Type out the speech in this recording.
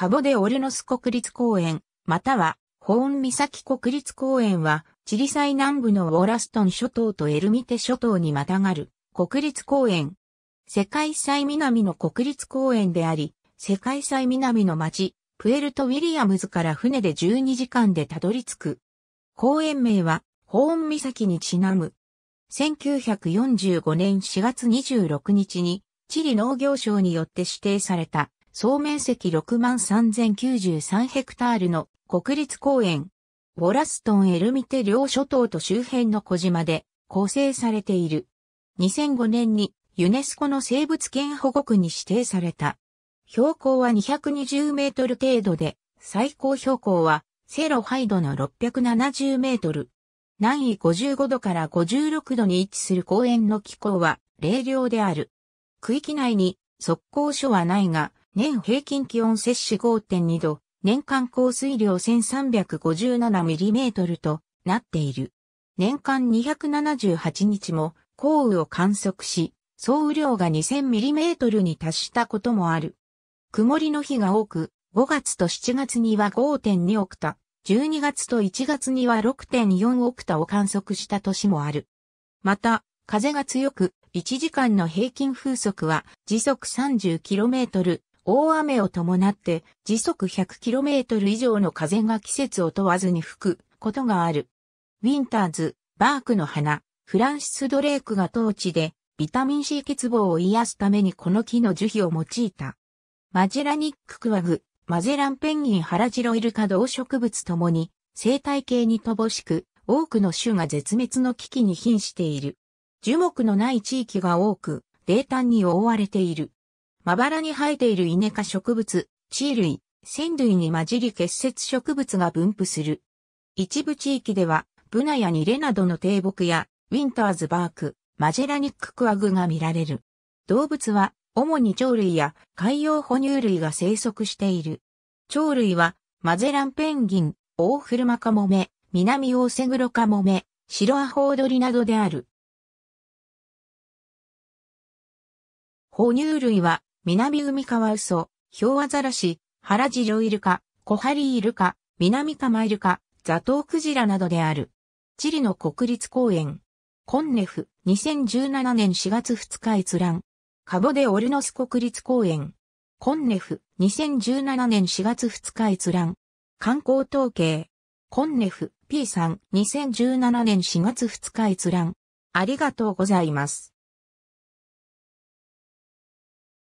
カボデオルノス国立公園、または、ホーン岬国立公園は、チリ最南部のウォラストン諸島とエルミテ諸島にまたがる国立公園。世界最南の国立公園であり、世界最南の町、プエルト・ウィリアムズから船で12時間でたどり着く。公園名は、ホーン岬にちなむ。1945年4月26日に、チリ農業省によって指定された総面積6万3093ヘクタールの国立公園、ウォラストン・エルミテ両諸島と周辺の小島で構成されている。2005年にユネスコの生物圏保護区に指定された。標高は220メートル程度で、最高標高はセロハイドの670メートル。南緯55度から56度に位置する公園の気候は冷涼である。区域内に速攻所はないが、年平均気温摂取5.2度、年間降水量 1357mm となっている。年間278日も降雨を観測し、総雨量が 2000mm に達したこともある。曇りの日が多く、5月と7月には5.2オクタ、12月と1月には6.4オクタを観測した年もある。また、風が強く、1時間の平均風速は時速 30km、大雨を伴って時速 100km 以上の風が季節を問わずに吹くことがある。ウィンターズ、バークの花、フランシス・ドレークが当地でビタミン C 欠乏を癒すためにこの木の樹皮を用いた。マジェラニッククワグ、マゼランペンギンハラジロイルカ動植物ともに生態系に乏しく多くの種が絶滅の危機に瀕している。樹木のない地域が多く、冷淡に覆われている。まばらに生えているイネ科植物、地類、仙類に混じり結節植物が分布する。一部地域では、ブナやニレなどの低木や、ウィンターズバーク、マジェラニッククワグが見られる。動物は、主に鳥類や海洋哺乳類が生息している。鳥類は、マゼランペンギン、オオフルマカモメ、南オオセグロカモメ、シロアホウドリなどである。哺乳類は南海川嘘、ヒョウアザラシ、ハラジロイルカ、コハリイルカ、南カマイルカ、ザトウクジラなどである。チリの国立公園。コンネフ、2017年4月2日閲覧。カボデオルノス国立公園。コンネフ、2017年4月2日閲覧。観光統計。コンネフ、P さん、2017年4月2日閲覧。ありがとうございます。